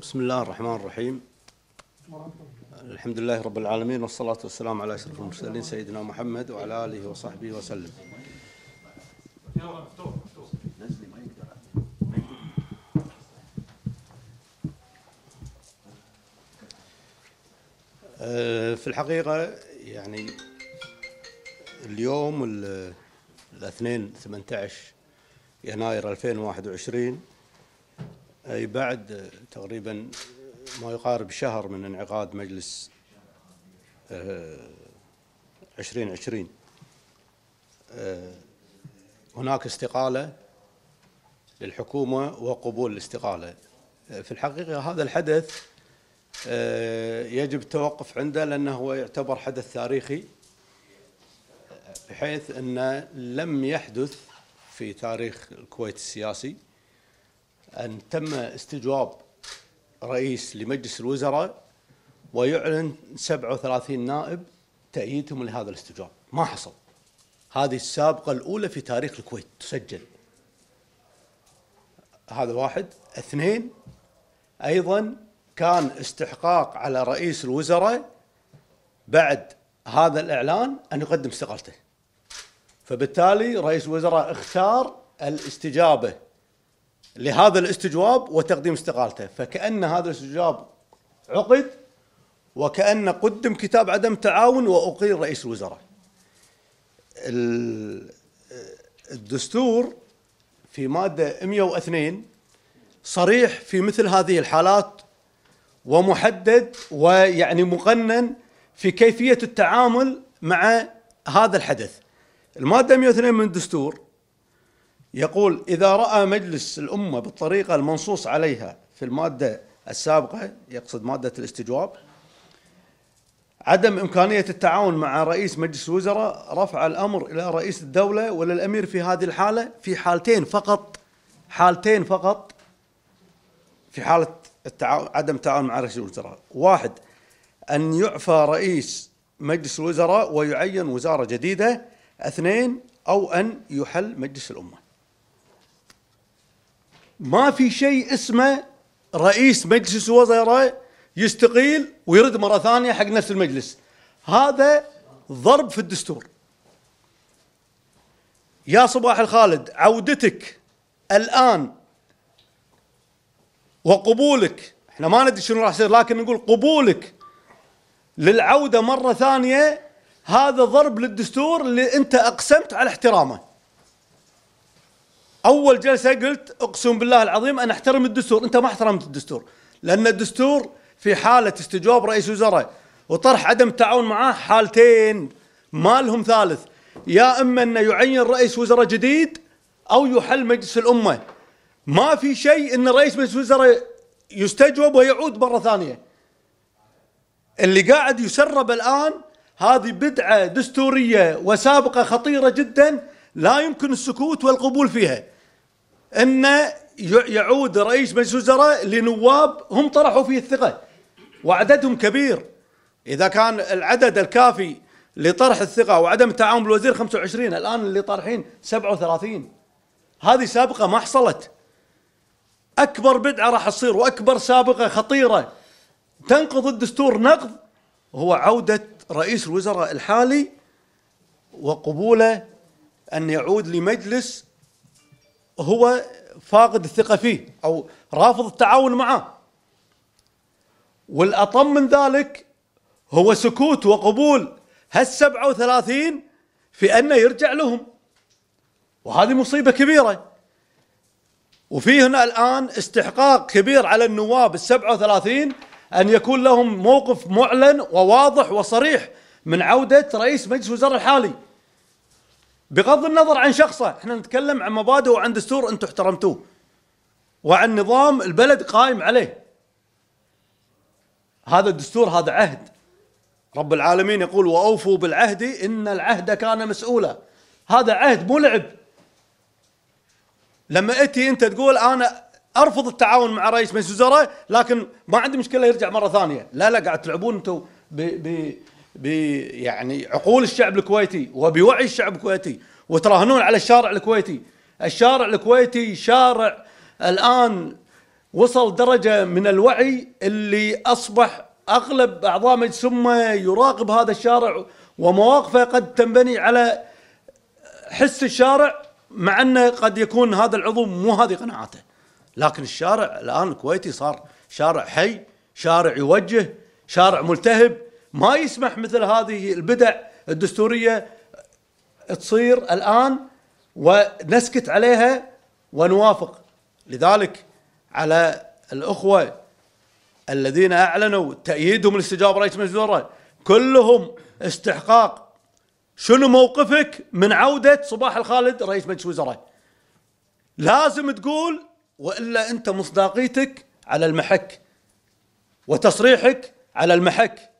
بسم الله الرحمن الرحيم الحمد لله رب العالمين والصلاة والسلام على أشرف المرسلين سيدنا محمد وعلى آله وصحبه وسلم آه، في الحقيقة يعني اليوم الاثنين 18 يناير 2021 أي بعد تقريبا ما يقارب شهر من انعقاد مجلس 2020 آه، آه، هناك استقالة للحكومة وقبول الاستقالة آه، في الحقيقة هذا الحدث يجب التوقف عنده لأنه هو يعتبر حدث تاريخي بحيث أنه لم يحدث في تاريخ الكويت السياسي أن تم استجواب رئيس لمجلس الوزراء ويعلن 37 نائب تأييدهم لهذا الاستجواب ما حصل هذه السابقة الأولى في تاريخ الكويت تسجل هذا واحد اثنين أيضا كان استحقاق على رئيس الوزراء بعد هذا الإعلان أن يقدم استقالته فبالتالي رئيس الوزراء اختار الاستجابة لهذا الاستجواب وتقديم استقالته فكأن هذا الاستجواب عقد وكأن قدم كتاب عدم تعاون وأقيل رئيس الوزراء الدستور في مادة 102 صريح في مثل هذه الحالات ومحدد ويعني مقنن في كيفية التعامل مع هذا الحدث المادة 102 من الدستور يقول إذا رأى مجلس الأمة بالطريقة المنصوص عليها في المادة السابقة يقصد مادة الاستجواب عدم إمكانية التعاون مع رئيس مجلس الوزراء رفع الأمر إلى رئيس الدولة ولا الأمير في هذه الحالة في حالتين فقط حالتين فقط في حالة التعاون عدم التعاون مع رئيس الوزراء واحد أن يعفى رئيس مجلس الوزراء ويعين وزارة جديدة اثنين أو أن يحل مجلس الأمة ما في شيء اسمه رئيس مجلس وزراء يستقيل ويرد مرة ثانية حق نفس المجلس هذا ضرب في الدستور يا صباح الخالد عودتك الآن وقبولك احنا ما ندري شنو راح يصير لكن نقول قبولك للعودة مرة ثانية هذا ضرب للدستور اللي انت اقسمت على احترامه اول جلسه قلت اقسم بالله العظيم انا احترم الدستور انت ما احترمت الدستور لان الدستور في حاله استجواب رئيس وزراء وطرح عدم التعاون معاه حالتين ما لهم ثالث يا اما انه يعين رئيس وزراء جديد او يحل مجلس الامه ما في شيء ان رئيس مجلس الوزراء يستجوب ويعود مره ثانيه اللي قاعد يسرب الان هذه بدعه دستوريه وسابقه خطيره جدا لا يمكن السكوت والقبول فيها أن يعود رئيس مجلس الوزراء لنواب هم طرحوا فيه الثقة وعددهم كبير إذا كان العدد الكافي لطرح الثقة وعدم التعاون بالوزير 25 الآن اللي طارحين 37 هذه سابقة ما حصلت أكبر بدعة راح تصير وأكبر سابقة خطيرة تنقض الدستور نقض هو عودة رئيس الوزراء الحالي وقبوله أن يعود لمجلس هو فاقد الثقة فيه أو رافض التعاون معه والأطم من ذلك هو سكوت وقبول هال 37 في أنه يرجع لهم وهذه مصيبة كبيرة وفي هنا الآن استحقاق كبير على النواب ال 37 أن يكون لهم موقف معلن وواضح وصريح من عودة رئيس مجلس الوزراء الحالي بغض النظر عن شخصه احنا نتكلم عن مبادئ وعن دستور انتم احترمتوه وعن نظام البلد قائم عليه هذا الدستور هذا عهد رب العالمين يقول واوفوا بالعهد ان العهد كان مسؤولا هذا عهد مو لعب لما اتي انت تقول انا ارفض التعاون مع رئيس مجلس الوزراء لكن ما عندي مشكله يرجع مره ثانيه لا لا قاعد تلعبون انتم يعني عقول الشعب الكويتي وبوعي الشعب الكويتي وتراهنون على الشارع الكويتي الشارع الكويتي شارع الآن وصل درجة من الوعي اللي أصبح أغلب أعضاء مجلس الأمة يراقب هذا الشارع ومواقفه قد تنبني على حس الشارع مع أنه قد يكون هذا العضو مو هذه قناعاته لكن الشارع الآن الكويتي صار شارع حي شارع يوجه شارع ملتهب ما يسمح مثل هذه البدع الدستوريه تصير الان ونسكت عليها ونوافق لذلك على الاخوه الذين اعلنوا تأييدهم لاستجابه رئيس مجلس الوزراء كلهم استحقاق شنو موقفك من عوده صباح الخالد رئيس مجلس الوزراء؟ لازم تقول والا انت مصداقيتك على المحك وتصريحك على المحك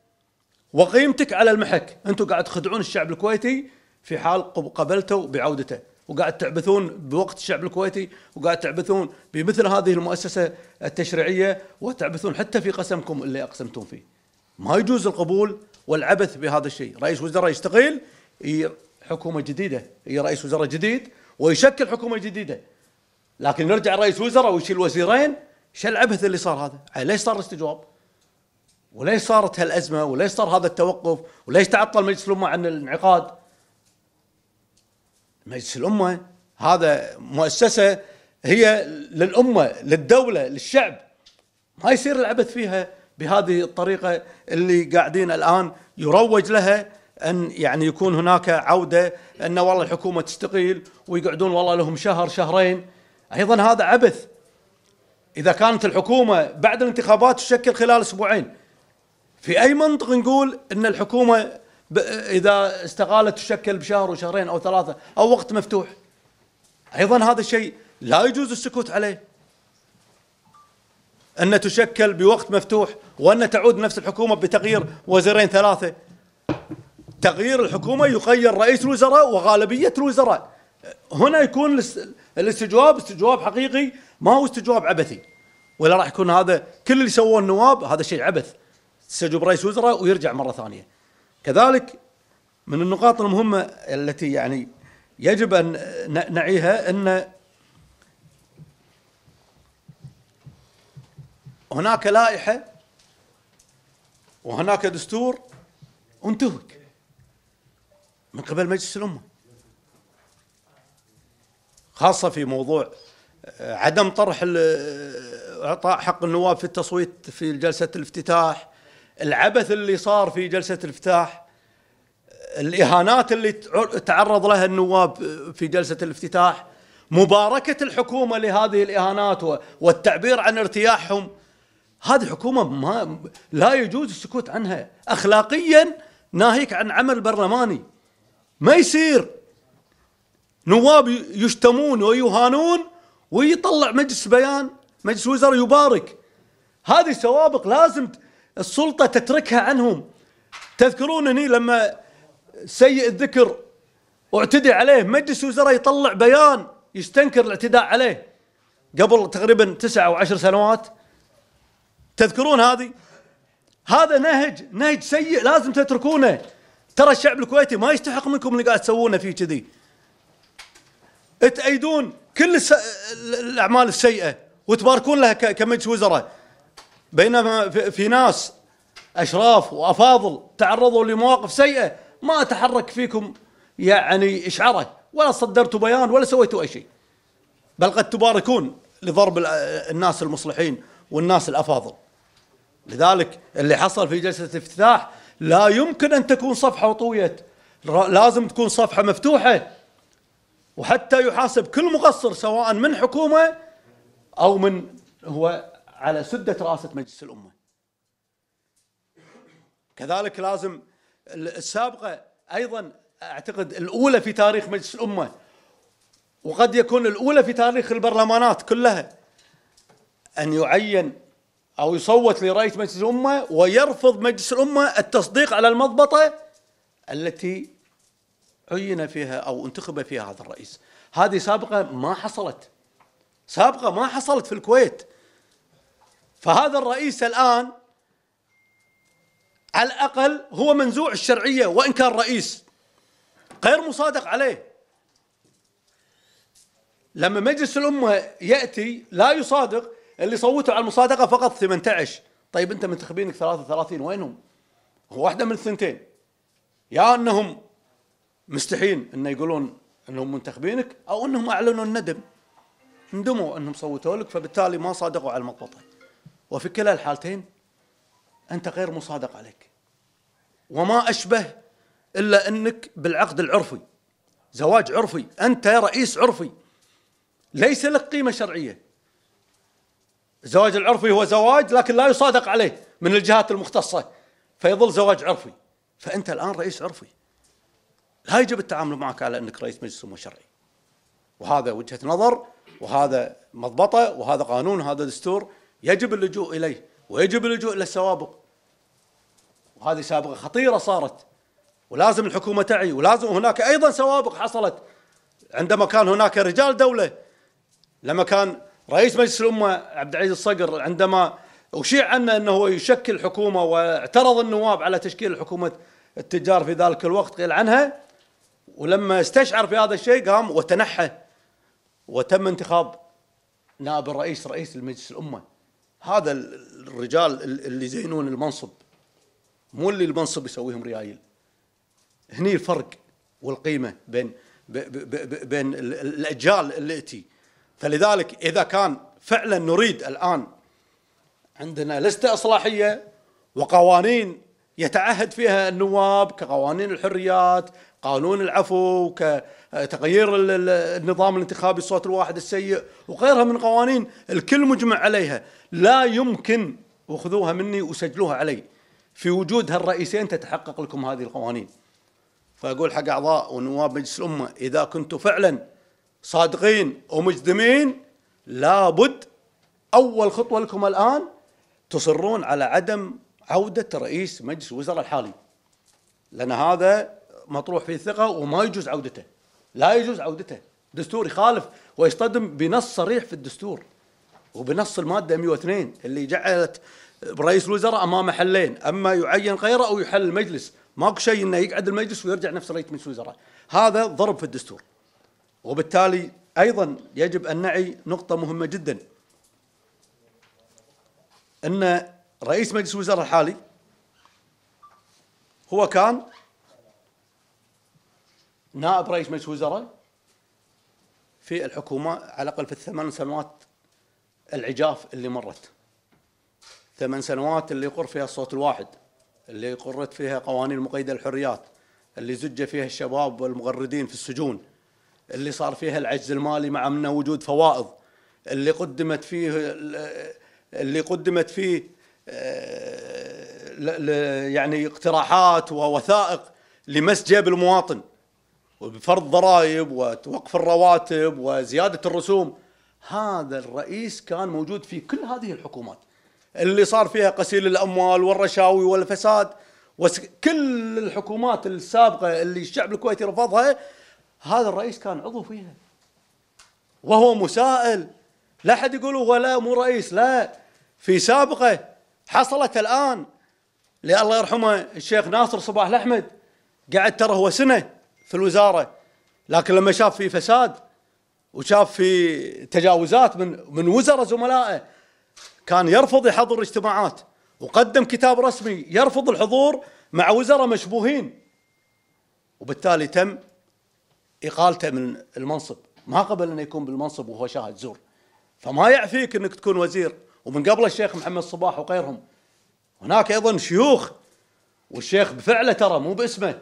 وقيمتك على المحك انتم قاعد تخدعون الشعب الكويتي في حال قبلتوا بعودته وقاعد تعبثون بوقت الشعب الكويتي وقاعد تعبثون بمثل هذه المؤسسة التشريعية وتعبثون حتى في قسمكم اللي أقسمتم فيه ما يجوز القبول والعبث بهذا الشيء رئيس وزراء يستقيل حكومة جديدة هي رئيس وزراء جديد ويشكل حكومة جديدة لكن نرجع رئيس وزراء ويشيل وزيرين شو العبث اللي صار هذا ليش صار استجواب وليش صارت هالازمه؟ وليش صار هذا التوقف؟ وليش تعطل مجلس الامه عن الانعقاد؟ مجلس الامه هذا مؤسسه هي للامه، للدوله، للشعب. ما يصير العبث فيها بهذه الطريقه اللي قاعدين الان يروج لها ان يعني يكون هناك عوده ان والله الحكومه تستقيل ويقعدون والله لهم شهر شهرين ايضا هذا عبث اذا كانت الحكومه بعد الانتخابات تشكل خلال اسبوعين في اي منطق نقول ان الحكومه اذا استقالت تشكل بشهر وشهرين او ثلاثه او وقت مفتوح ايضا هذا الشيء لا يجوز السكوت عليه ان تشكل بوقت مفتوح وان تعود نفس الحكومه بتغيير وزيرين ثلاثه تغيير الحكومه يغير رئيس الوزراء وغالبيه الوزراء هنا يكون الاستجواب استجواب حقيقي ما هو استجواب عبثي ولا راح يكون هذا كل اللي سووه النواب هذا شيء عبث تستجوب رئيس وزراء ويرجع مره ثانيه. كذلك من النقاط المهمه التي يعني يجب ان نعيها ان هناك لائحه وهناك دستور انتهك من قبل مجلس الامه خاصه في موضوع آه، عدم طرح آه، اعطاء حق النواب في التصويت في جلسه الافتتاح العبث اللي صار في جلسه الافتتاح الاهانات اللي تعرض لها النواب في جلسه الافتتاح مباركه الحكومه لهذه الاهانات والتعبير عن ارتياحهم هذه حكومه ما لا يجوز السكوت عنها اخلاقيا ناهيك عن عمل برلماني ما يصير نواب يشتمون ويهانون ويطلع مجلس بيان مجلس وزراء يبارك هذه سوابق لازم السلطة تتركها عنهم تذكرونني لما سيء الذكر اعتدي عليه مجلس وزراء يطلع بيان يستنكر الاعتداء عليه قبل تقريبا تسع أو عشر سنوات تذكرون هذه هذا نهج نهج سيء لازم تتركونه ترى الشعب الكويتي ما يستحق منكم اللي قاعد تسوونه فيه كذي تأيدون كل الأعمال السيئة وتباركون لها كمجلس وزراء بينما في ناس اشراف وافاضل تعرضوا لمواقف سيئه ما تحرك فيكم يعني اشعره ولا صدرتوا بيان ولا سويتوا اي شيء بل قد تباركون لضرب الناس المصلحين والناس الافاضل لذلك اللي حصل في جلسه الافتتاح لا يمكن ان تكون صفحه وطويت لازم تكون صفحه مفتوحه وحتى يحاسب كل مقصر سواء من حكومه او من هو على سدة رأسة مجلس الأمة كذلك لازم السابقة أيضا أعتقد الأولى في تاريخ مجلس الأمة وقد يكون الأولى في تاريخ البرلمانات كلها أن يعين أو يصوت لرئيس مجلس الأمة ويرفض مجلس الأمة التصديق على المضبطة التي عين فيها أو انتخب فيها هذا الرئيس هذه سابقة ما حصلت سابقة ما حصلت في الكويت فهذا الرئيس الآن على الأقل هو منزوع الشرعية وإن كان رئيس غير مصادق عليه لما مجلس الأمة يأتي لا يصادق اللي صوتوا على المصادقة فقط 18 طيب أنت منتخبينك 33 وينهم؟ هو واحدة من الثنتين يا أنهم مستحيل أن يقولون أنهم منتخبينك أو أنهم أعلنوا الندم ندموا أنهم صوتوا لك فبالتالي ما صادقوا على المضبطة وفي كلا الحالتين أنت غير مصادق عليك وما أشبه إلا أنك بالعقد العرفي زواج عرفي أنت رئيس عرفي ليس لك قيمة شرعية الزواج العرفي هو زواج لكن لا يصادق عليه من الجهات المختصة فيظل زواج عرفي فأنت الآن رئيس عرفي لا يجب التعامل معك على أنك رئيس مجلس سمو شرعي وهذا وجهة نظر وهذا مضبطة وهذا قانون وهذا دستور يجب اللجوء إليه ويجب اللجوء إلى السوابق وهذه سابقة خطيرة صارت ولازم الحكومة تعي ولازم هناك أيضا سوابق حصلت عندما كان هناك رجال دولة لما كان رئيس مجلس الأمة عبد العزيز الصقر عندما أشيع عنه أنه يشكل حكومه واعترض النواب على تشكيل حكومة التجار في ذلك الوقت قيل عنها ولما استشعر في هذا الشيء قام وتنحى وتم انتخاب نائب الرئيس رئيس المجلس الأمة هذا الرجال اللي يزينون المنصب مو اللي المنصب يسويهم ريايل هني الفرق والقيمه بين بين الاجيال اللي اتي فلذلك اذا كان فعلا نريد الان عندنا لسته اصلاحيه وقوانين يتعهد فيها النواب كقوانين الحريات قانون العفو كتغيير النظام الانتخابي الصوت الواحد السيء وغيرها من قوانين الكل مجمع عليها لا يمكن وخذوها مني وسجلوها علي في وجود هالرئيسين تتحقق لكم هذه القوانين فأقول حق أعضاء ونواب مجلس الأمة إذا كنتم فعلا صادقين ومجدمين لابد أول خطوة لكم الآن تصرون على عدم عوده رئيس مجلس الوزراء الحالي لان هذا مطروح فيه الثقه وما يجوز عودته لا يجوز عودته دستور يخالف ويصطدم بنص صريح في الدستور وبنص الماده 102 اللي جعلت رئيس الوزراء أمام حلين اما يعين غيره او يحل المجلس ماكو شيء انه يقعد المجلس ويرجع نفس رئيس مجلس الوزراء هذا ضرب في الدستور وبالتالي ايضا يجب ان نعي نقطه مهمه جدا ان رئيس مجلس الوزراء الحالي هو كان نائب رئيس مجلس الوزراء في الحكومة على الأقل في الثمان سنوات العجاف اللي مرت ثمان سنوات اللي يقر فيها الصوت الواحد اللي قرت فيها قوانين مقيدة الحريات اللي زج فيها الشباب والمغردين في السجون اللي صار فيها العجز المالي مع منه وجود فوائض اللي قدمت فيه اللي قدمت فيه يعني اقتراحات ووثائق لمس جيب المواطن وبفرض ضرائب ووقف الرواتب وزيادة الرسوم هذا الرئيس كان موجود في كل هذه الحكومات اللي صار فيها غسيل الأموال والرشاوي والفساد وكل الحكومات السابقة اللي الشعب الكويتي رفضها هذا الرئيس كان عضو فيها وهو مسائل لا حد يقول ولا مو رئيس لا في سابقه حصلت الآن الله يرحمه الشيخ ناصر صباح الأحمد قعد ترى هو سنة في الوزارة لكن لما شاف في فساد وشاف في تجاوزات من من وزراء زملائه كان يرفض يحضر الاجتماعات وقدم كتاب رسمي يرفض الحضور مع وزراء مشبوهين وبالتالي تم اقالته من المنصب ما قبل انه يكون بالمنصب وهو شاهد زور فما يعفيك انك تكون وزير ومن قبل الشيخ محمد صباح وغيرهم هناك ايضا شيوخ والشيخ بفعله ترى مو باسمه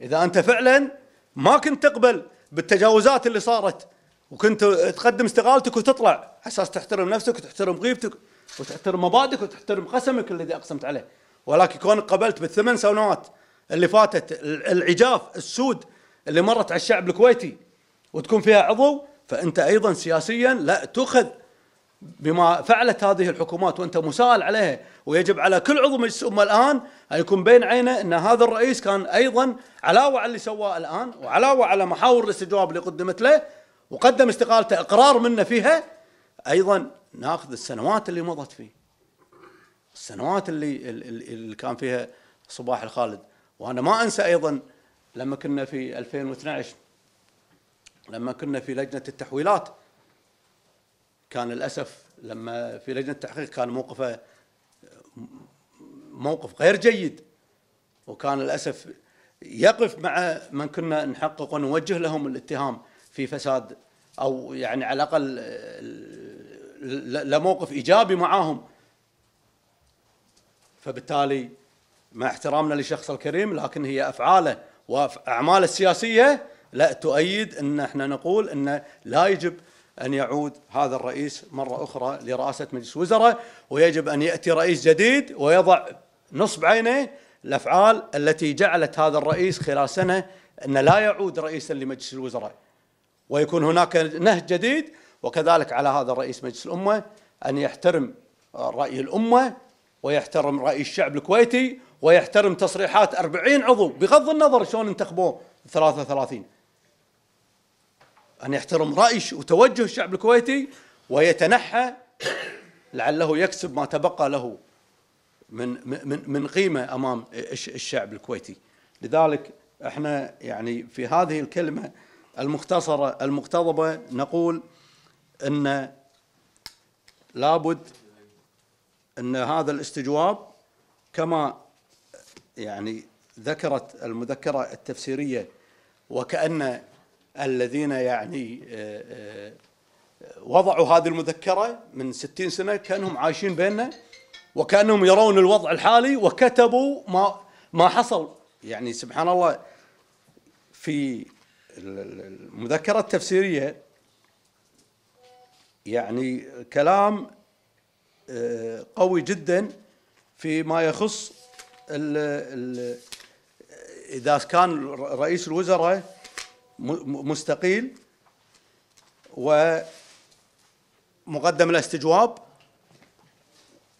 اذا انت فعلا ما كنت تقبل بالتجاوزات اللي صارت وكنت تقدم استقالتك وتطلع اساس تحترم نفسك وتحترم غيبتك وتحترم مبادئك وتحترم قسمك الذي اقسمت عليه ولكن كونك قبلت بالثمان سنوات اللي فاتت العجاف السود اللي مرت على الشعب الكويتي وتكون فيها عضو فانت ايضا سياسيا لا تؤخذ بما فعلت هذه الحكومات وانت مساءل عليها ويجب على كل عضو مجلس الامه الان ان يكون بين عينه ان هذا الرئيس كان ايضا علاوه على اللي سواه الان وعلاوه على محاور الاستجواب اللي قدمت له وقدم استقالته اقرار منه فيها ايضا ناخذ السنوات اللي مضت فيه السنوات اللي اللي كان فيها صباح الخالد وانا ما انسى ايضا لما كنا في 2012 لما كنا في لجنه التحويلات كان للاسف لما في لجنه التحقيق كان موقفه موقف غير جيد وكان للاسف يقف مع من كنا نحقق ونوجه لهم الاتهام في فساد او يعني على الاقل لموقف ايجابي معاهم فبالتالي مع احترامنا لشخص الكريم لكن هي افعاله واعماله السياسيه لا تؤيد ان احنا نقول ان لا يجب أن يعود هذا الرئيس مرة أخرى لرئاسة مجلس الوزراء ويجب أن يأتي رئيس جديد ويضع نصب عينيه الأفعال التي جعلت هذا الرئيس خلال سنة أن لا يعود رئيسا لمجلس الوزراء ويكون هناك نهج جديد وكذلك على هذا الرئيس مجلس الأمة أن يحترم رأي الأمة ويحترم رأي الشعب الكويتي ويحترم تصريحات 40 عضو بغض النظر شلون انتخبوه 33 أن يحترم رأي وتوجه الشعب الكويتي ويتنحى لعله يكسب ما تبقى له من من من قيمه امام الشعب الكويتي لذلك احنا يعني في هذه الكلمه المختصره المقتضبه نقول ان لابد ان هذا الاستجواب كما يعني ذكرت المذكره التفسيريه وكان الذين يعني آه، آه، وضعوا هذه المذكرة من ستين سنة كأنهم عايشين بيننا وكأنهم يرون الوضع الحالي وكتبوا ما ما حصل يعني سبحان الله في المذكرة التفسيرية يعني كلام آه، قوي جدا فيما يخص ال ال إذا كان رئيس الوزراء مستقيل ومقدم له استجواب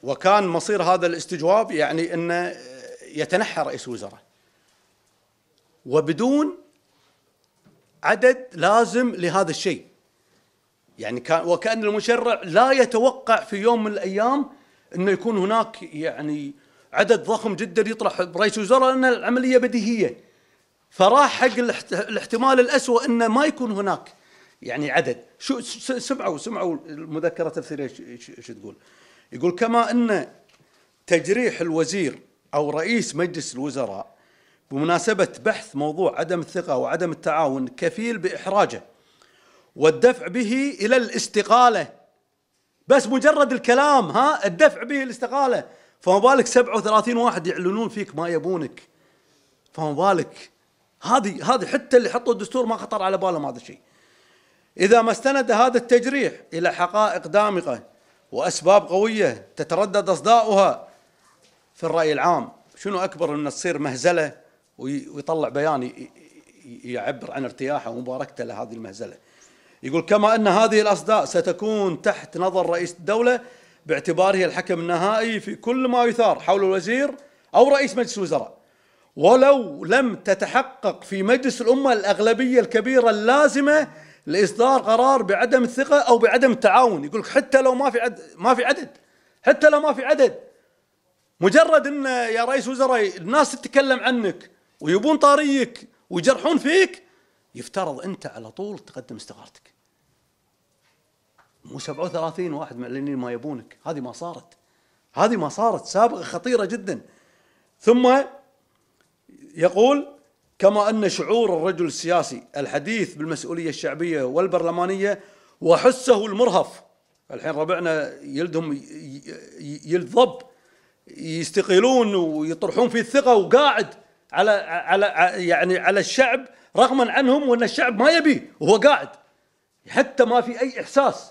وكان مصير هذا الاستجواب يعني انه يتنحى رئيس وزراء وبدون عدد لازم لهذا الشيء يعني كان وكان المشرع لا يتوقع في يوم من الايام انه يكون هناك يعني عدد ضخم جدا يطرح رئيس وزراء لان العمليه بديهيه فراح حق الاحتمال الأسوأ أنه ما يكون هناك يعني عدد شو سمعوا سمعوا المذكرة التفسيرية شو تقول يقول كما أن تجريح الوزير أو رئيس مجلس الوزراء بمناسبة بحث موضوع عدم الثقة وعدم التعاون كفيل بإحراجه والدفع به إلى الاستقالة بس مجرد الكلام ها الدفع به الاستقالة فما بالك 37 واحد يعلنون فيك ما يبونك فما بالك هذه هذه حتى اللي حطوا الدستور ما خطر على بالهم هذا الشيء إذا ما استند هذا التجريح إلى حقائق دامغة وأسباب قوية تتردد أصداؤها في الرأي العام شنو أكبر من تصير مهزلة ويطلع بيان يعبر عن ارتياحه ومباركته لهذه المهزلة يقول كما أن هذه الأصداء ستكون تحت نظر رئيس الدولة باعتباره الحكم النهائي في كل ما يثار حول الوزير أو رئيس مجلس الوزراء ولو لم تتحقق في مجلس الأمة الأغلبية الكبيرة اللازمة لإصدار قرار بعدم الثقة أو بعدم التعاون يقول حتى لو ما في عدد ما في عدد حتى لو ما في عدد مجرد أن يا رئيس وزراء الناس تتكلم عنك ويبون طاريك ويجرحون فيك يفترض أنت على طول تقدم استقالتك مو 37 واحد معلنين ما يبونك هذه ما صارت هذه ما صارت سابقة خطيرة جدا ثم يقول كما أن شعور الرجل السياسي الحديث بالمسؤولية الشعبية والبرلمانية وحسه المرهف الحين ربعنا يلدهم يلضب يستقيلون ويطرحون فيه الثقة وقاعد على على يعني على الشعب رغما عنهم وان الشعب ما يبي وهو قاعد حتى ما في اي احساس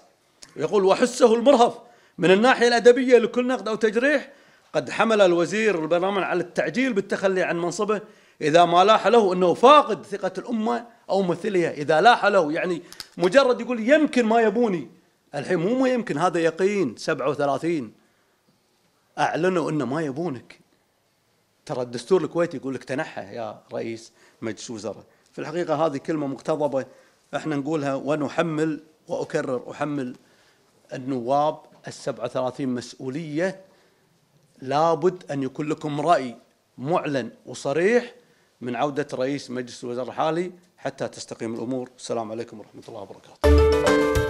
يقول وحسه المرهف من الناحيه الادبيه لكل نقد او تجريح قد حمل الوزير البرلمان على التعجيل بالتخلي عن منصبه إذا ما لاح له أنه فاقد ثقة الأمة أو ممثلها إذا لاح له يعني مجرد يقول يمكن ما يبوني الحين مو ما يمكن هذا يقين 37 أعلنوا أنه ما يبونك ترى الدستور الكويتي يقول لك تنحى يا رئيس مجلس وزراء في الحقيقة هذه كلمة مقتضبة احنا نقولها ونحمل وأكرر أحمل النواب ال 37 مسؤولية لابد أن يكون لكم رأي معلن وصريح من عودة رئيس مجلس الوزراء الحالي حتى تستقيم الأمور السلام عليكم ورحمة الله وبركاته